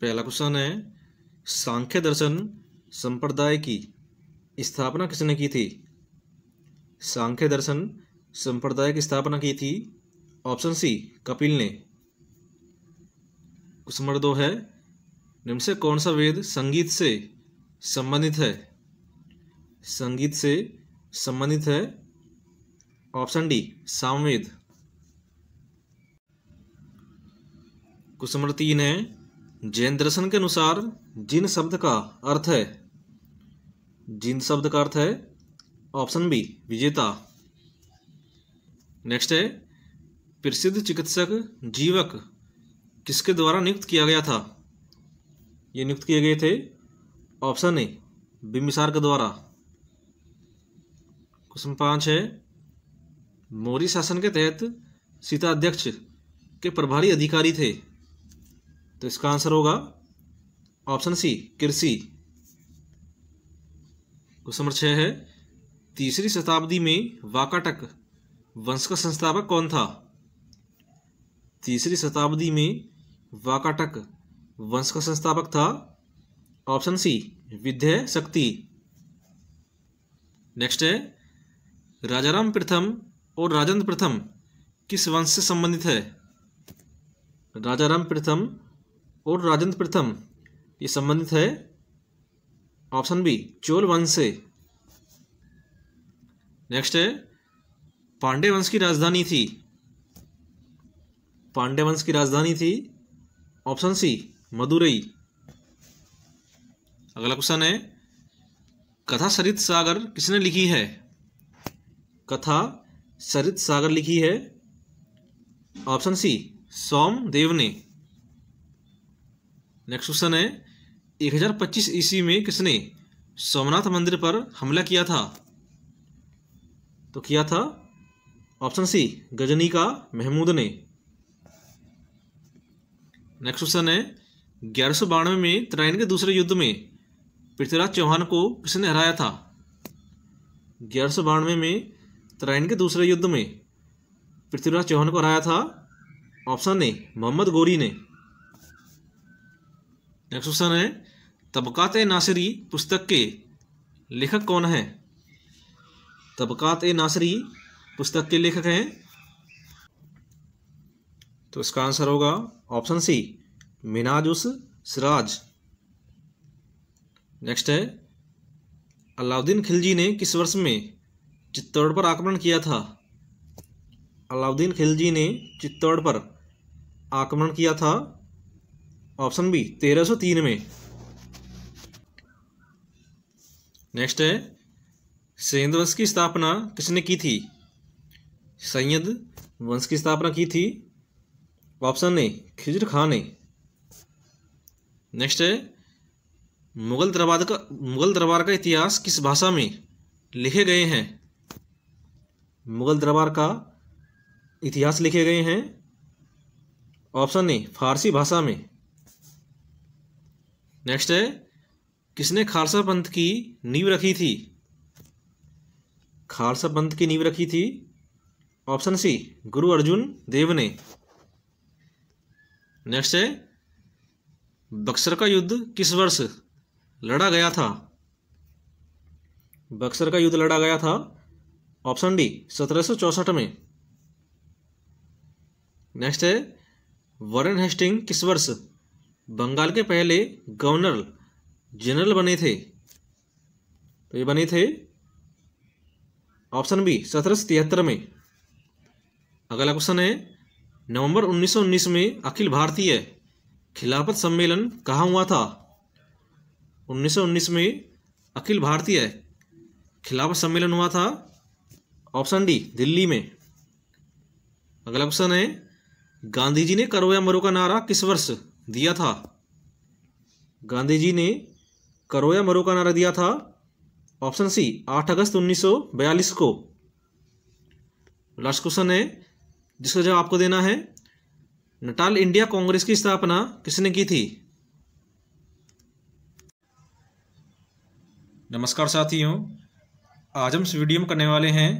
पहला क्वेश्चन है सांख्य दर्शन संप्रदाय की स्थापना किसने की थी सांख्य दर्शन संप्रदाय की स्थापना की थी ऑप्शन सी कपिल ने क्वेश्चन नंबर दो है निम्न से कौन सा वेद संगीत से संबंधित है संगीत से संबंधित है option D Samaveda question number तीन है जैन दर्शन के अनुसार जिन शब्द का अर्थ है जिन शब्द का अर्थ है ऑप्शन बी विजेता नेक्स्ट है प्रसिद्ध चिकित्सक जीवक किसके द्वारा नियुक्त किया गया था ये नियुक्त किए गए थे ऑप्शन ए बिम्बिसार के द्वारा क्वेश्चन पांच है मौर्य शासन के तहत सीताध्यक्ष के प्रभारी अधिकारी थे तो इसका आंसर होगा ऑप्शन सी कृषि क्वेश्चन नंबर छह है तीसरी शताब्दी में वाकाटक वंश का संस्थापक कौन था तीसरी शताब्दी में वाकाटक वंश का संस्थापक था ऑप्शन सी विद्य शक्ति नेक्स्ट है राजाराम प्रथम और राजेंद्र प्रथम किस वंश से संबंधित है राजाराम प्रथम और राजेंद्र प्रथम ये संबंधित है ऑप्शन बी चोल वंश से नेक्स्ट है पांडे वंश की राजधानी थी पांडे वंश की राजधानी थी ऑप्शन सी मदुरई अगला क्वेश्चन है कथा सरित सागर किसने लिखी है कथा सरित सागर लिखी है ऑप्शन सी सोमदेव ने नेक्स्ट क्वेश्चन है 1025 ईस्वी में किसने सोमनाथ मंदिर पर हमला किया था तो किया था ऑप्शन सी गजनी का महमूद ने नेक्स्ट क्वेश्चन है ग्यारह सौ बानवे में तराइन के दूसरे युद्ध में पृथ्वीराज चौहान को किसने हराया था ग्यारह सौ बानवे में तराइन के दूसरे युद्ध में पृथ्वीराज चौहान को हराया था ऑप्शन ए मोहम्मद गोरी ने नेक्स्ट क्वेश्चन है तबक़ात नासरी पुस्तक के लेखक कौन है तबक़ात नासरी पुस्तक के लेखक हैं तो इसका आंसर होगा ऑप्शन सी मिनाज उस सिराज नेक्स्ट है अलाउद्दीन खिलजी ने किस वर्ष में चित्तौड़ पर आक्रमण किया था अलाउद्दीन खिलजी ने चित्तौड़ पर आक्रमण किया था ऑप्शन बी तेरह सौ तीन में नेक्स्ट है सैयद वंश की स्थापना किसने की थी सैयद वंश की स्थापना की थी ऑप्शन ए खिजर खान ने नेक्स्ट है मुगल दरबार का मुगल दरबार का इतिहास किस भाषा में लिखे गए हैं मुगल दरबार का इतिहास लिखे गए हैं ऑप्शन ए फारसी भाषा में नेक्स्ट है किसने खालसा पंथ की नींव रखी थी खालसा पंथ की नींव रखी थी ऑप्शन सी गुरु अर्जुन देव ने नेक्स्ट है बक्सर का युद्ध किस वर्ष लड़ा गया था बक्सर का युद्ध लड़ा गया था ऑप्शन डी सत्रह में नेक्स्ट है वॉरेन हेस्टिंग किस वर्ष बंगाल के पहले गवर्नर जनरल बने थे तो ये बने थे ऑप्शन बी सत्रह सौ तिहत्तर में अगला क्वेश्चन है नवंबर 1919 में अखिल भारतीय खिलाफत सम्मेलन कहाँ हुआ था 1919 में अखिल भारतीय खिलाफत सम्मेलन हुआ था ऑप्शन डी दिल्ली में अगला क्वेश्चन है गांधी जी ने करो या मरो का नारा किस वर्ष दिया था गांधी जी ने करो या मरो का नारा दिया था ऑप्शन सी 8 अगस्त 1942 को लास्ट क्वेश्चन है जिसका जवाब आपको देना है नटाल इंडिया कांग्रेस की स्थापना किसने की थी नमस्कार साथियों आज हम इस वीडियो में करने वाले हैं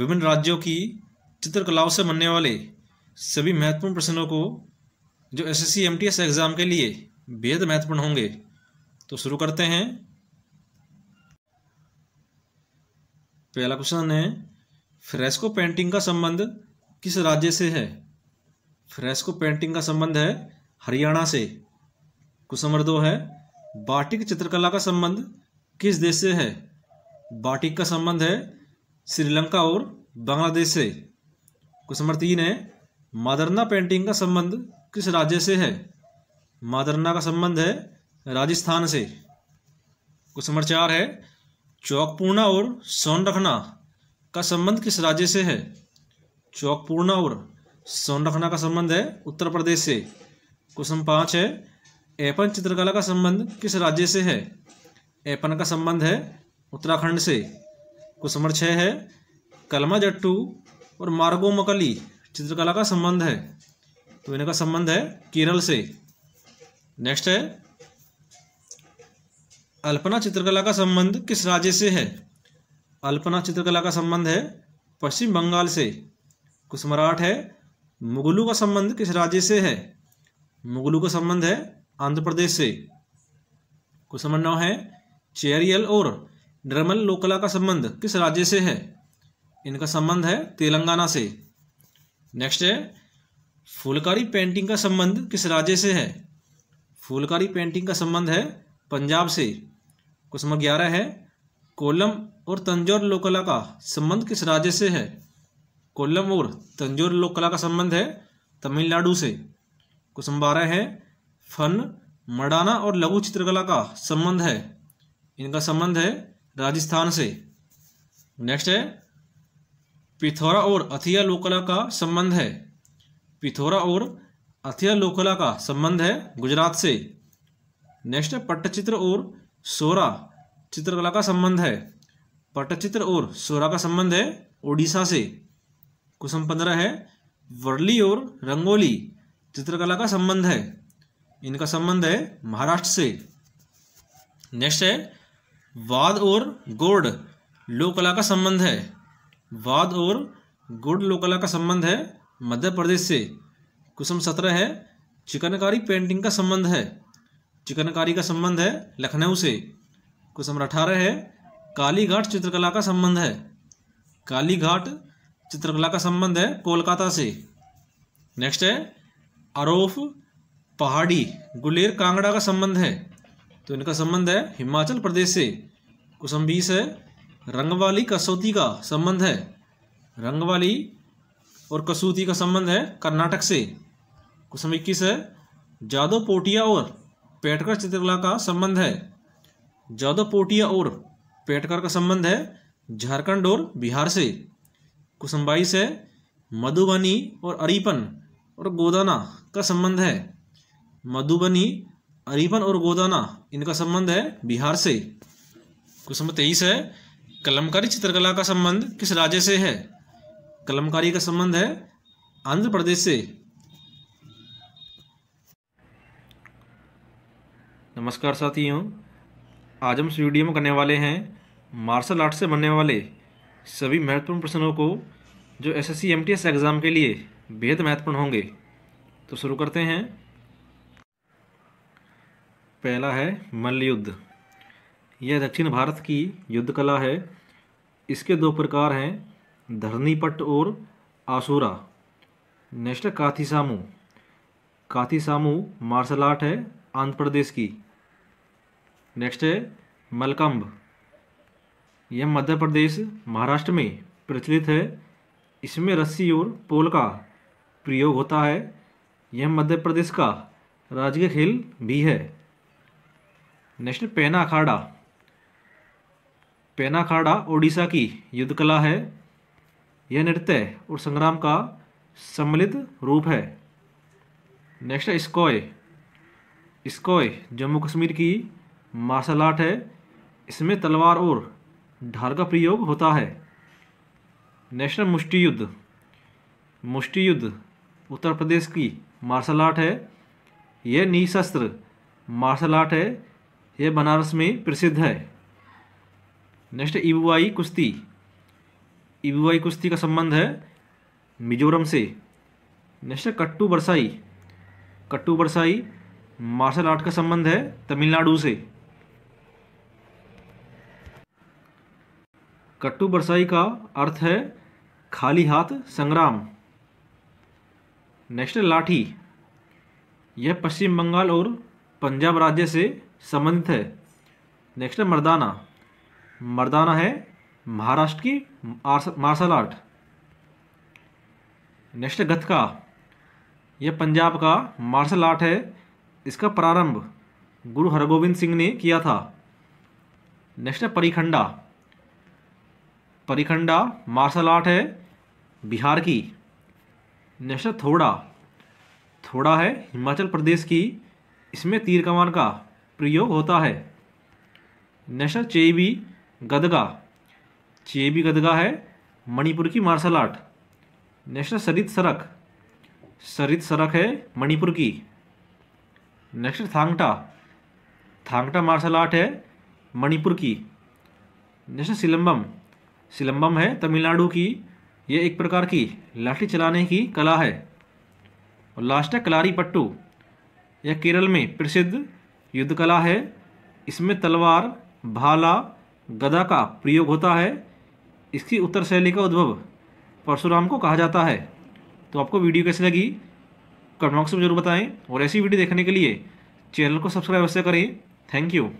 विभिन्न राज्यों की चित्रकलाओं से बनने वाले सभी महत्वपूर्ण प्रश्नों को जो S S C M T S exam के लिए बेहद महत्वपूर्ण होंगे तो शुरू करते हैं पहला क्वेश्चन है फ्रेस्को पेंटिंग का संबंध किस राज्य से है फ्रेस्को पेंटिंग का संबंध है हरियाणा से क्वेश्चन नंबर दो है बाटिक चित्रकला का संबंध किस देश से है बाटिक का संबंध है श्रीलंका और बांग्लादेश से क्वेश्चन नंबर तीन है मादरना पेंटिंग का संबंध किस राज्य से है मादरना का संबंध है राजस्थान से क्वेश्चन नंबर चार है चौकपूर्णा और सोनरखना का संबंध किस राज्य से है चौकपूर्णा और सोनरखना का संबंध है उत्तर प्रदेश से क्वेश्चन पाँच है एपन चित्रकला का संबंध किस राज्य से है एपन का संबंध है उत्तराखंड से क्वेश्चन नंबर छः है कलमा जट्टू और मार्गो मकली चित्रकला का संबंध है तो इनका संबंध है केरल से नेक्स्ट है अल्पना चित्रकला का संबंध किस राज्य से है अल्पना चित्रकला का संबंध है पश्चिम बंगाल से कुसमराठ है मुगलू का संबंध किस राज्य से है मुगलू का संबंध है आंध्र प्रदेश से कुसमन नौ है चेरियल और ड्रमल लोकला का संबंध किस राज्य से है इनका संबंध है तेलंगाना से नेक्स्ट है फुलकारी पेंटिंग का संबंध किस राज्य से है फूलकारी पेंटिंग का संबंध है पंजाब से क्वेश्चन नंबर ग्यारह है कोलम और तंजौर लोकला का संबंध किस राज्य से है कोल्लम और तंजौर लोकला का संबंध है तमिलनाडु से क्वेश्चन बारह है फन मडाना और लघु चित्रकला का संबंध है इनका संबंध है राजस्थान से नेक्स्ट है पिथौरा और अथिया लोकला का संबंध है पिथौरा और अथिया लोकला का संबंध है गुजरात से नेक्स्ट है पट्टचित्र और सोरा चित्रकला का संबंध है पट्टचित्र और सोरा का संबंध है ओडिशा से कुसम पंद्रह है वर्ली और रंगोली चित्रकला का संबंध है इनका संबंध है महाराष्ट्र से नेक्स्ट है वाद और गोड लोकला का संबंध है वाद और गुड लोकला का संबंध है मध्य प्रदेश से कुसम सत्रह है चिकनकारी पेंटिंग का संबंध है चिकनकारी का संबंध है लखनऊ से कुसम अठारह है कालीघाट चित्रकला का संबंध है कालीघाट चित्रकला का संबंध है कोलकाता से नेक्स्ट है आरोफ पहाड़ी गुलेर कांगड़ा का संबंध है तो इनका संबंध है हिमाचल प्रदेश से कुसम बीस है रंगवाली कसौती का संबंध है रंगवाली और कसूती का संबंध है कर्नाटक से क्वेश्चन इक्कीस है जादव पोटिया और पेटकर चित्रकला का संबंध है जादव पोटिया और पेटकर का संबंध है झारखंड और बिहार से क्वेश्चन बाईस है मधुबनी और अरीपन और गोदाना का संबंध है मधुबनी अरीपन और गोदाना इनका संबंध है बिहार से क्वेश्चन तेईस है कलमकारी चित्रकला का संबंध किस राज्य से है कलमकारी का संबंध है आंध्र प्रदेश से नमस्कार साथियों आज हम इस वीडियो में करने वाले हैं मार्शल आर्ट से बनने वाले सभी महत्वपूर्ण प्रश्नों को जो एस एस सी एग्ज़ाम के लिए बेहद महत्वपूर्ण होंगे तो शुरू करते हैं पहला है मल्लयुद्ध यह दक्षिण भारत की युद्ध कला है इसके दो प्रकार हैं धरनीपट और आसुरा नेक्स्ट है काथीसामू काथीसामू मार्शल आर्ट है आंध्र प्रदेश की नेक्स्ट है मलकम्ब यह मध्य प्रदेश महाराष्ट्र में प्रचलित है इसमें रस्सी और पोल का प्रयोग होता है यह मध्य प्रदेश का राजकीय खेल भी है नेक्स्ट पेना अखाड़ा पेना अखाड़ा ओडिशा की युद्ध कला है यह नृत्य और संग्राम का सम्मिलित रूप है नेक्स्ट है स्कॉय स्कॉय जम्मू कश्मीर की मार्शल आर्ट है इसमें तलवार और ढाल का प्रयोग होता है नेशनल मुष्टि युद्ध मुष्टि युद्ध उत्तर प्रदेश की मार्शल आर्ट है यह निशस्त्र मार्शल आर्ट है यह बनारस में प्रसिद्ध है नेक्स्ट इबुआई कुश्ती इबुआई कुश्ती का संबंध है मिजोरम से नेक्स्ट है कट्टू बरसाई कट्टू बरसाई मार्शल आर्ट का संबंध है तमिलनाडु से कट्टू बरसाई का अर्थ है खाली हाथ संग्राम नेक्स्ट है लाठी यह पश्चिम बंगाल और पंजाब राज्य से संबंधित है नेक्स्ट है मर्दाना मर्दाना है महाराष्ट्र की मार्शल आर्ट नेक्स्ट गतका यह पंजाब का मार्शल आर्ट है इसका प्रारंभ गुरु हरगोविंद सिंह ने किया था नेक्स्ट है परिखंडा परिखंडा मार्शल आर्ट है बिहार की नेक्स्ट है थोड़ा थोड़ा है हिमाचल प्रदेश की इसमें तीर कमान का प्रयोग होता है नेक्स्ट है चेबी गदगा बी गदगा है मणिपुर की मार्शल आर्ट नेक्स्ट है सरित सरक सरित सरक है मणिपुर की next Thangta Thangta martial art है मणिपुर की नेक्स्ट सिलम्बम सिलम्बम है तमिलनाडु की ये एक प्रकार की लाठी चलाने की कला है और लास्ट है कलारी पट्टू यह केरल में प्रसिद्ध युद्ध कला है इसमें तलवार भाला गदा का प्रयोग होता है इसकी उत्तर शैली का उद्भव परशुराम को कहा जाता है तो आपको वीडियो कैसी लगी कमेंट बॉक्स में जरूर बताएं और ऐसी वीडियो देखने के लिए चैनल को सब्सक्राइब अवश्य करें थैंक यू